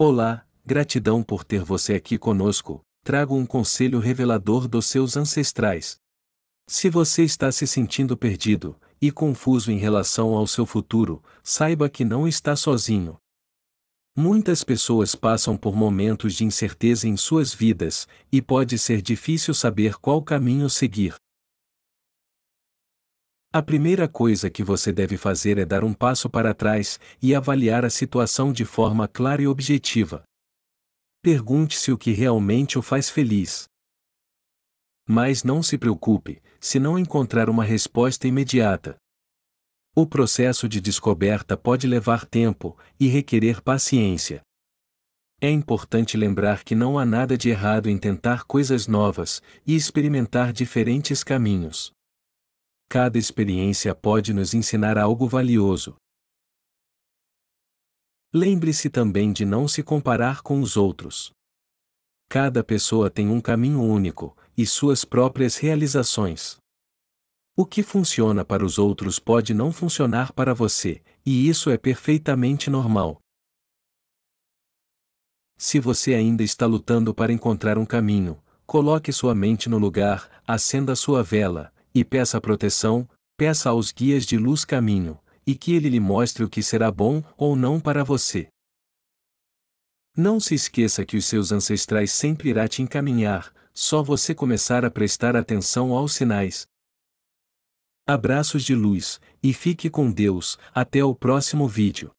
Olá, gratidão por ter você aqui conosco. Trago um conselho revelador dos seus ancestrais. Se você está se sentindo perdido e confuso em relação ao seu futuro, saiba que não está sozinho. Muitas pessoas passam por momentos de incerteza em suas vidas e pode ser difícil saber qual caminho seguir. A primeira coisa que você deve fazer é dar um passo para trás e avaliar a situação de forma clara e objetiva. Pergunte-se o que realmente o faz feliz. Mas não se preocupe, se não encontrar uma resposta imediata. O processo de descoberta pode levar tempo e requerer paciência. É importante lembrar que não há nada de errado em tentar coisas novas e experimentar diferentes caminhos cada experiência pode nos ensinar algo valioso. Lembre-se também de não se comparar com os outros. Cada pessoa tem um caminho único e suas próprias realizações. O que funciona para os outros pode não funcionar para você, e isso é perfeitamente normal. Se você ainda está lutando para encontrar um caminho, coloque sua mente no lugar, acenda sua vela, e peça proteção, peça aos guias de luz caminho, e que ele lhe mostre o que será bom ou não para você. Não se esqueça que os seus ancestrais sempre irá te encaminhar, só você começar a prestar atenção aos sinais. Abraços de luz, e fique com Deus, até o próximo vídeo.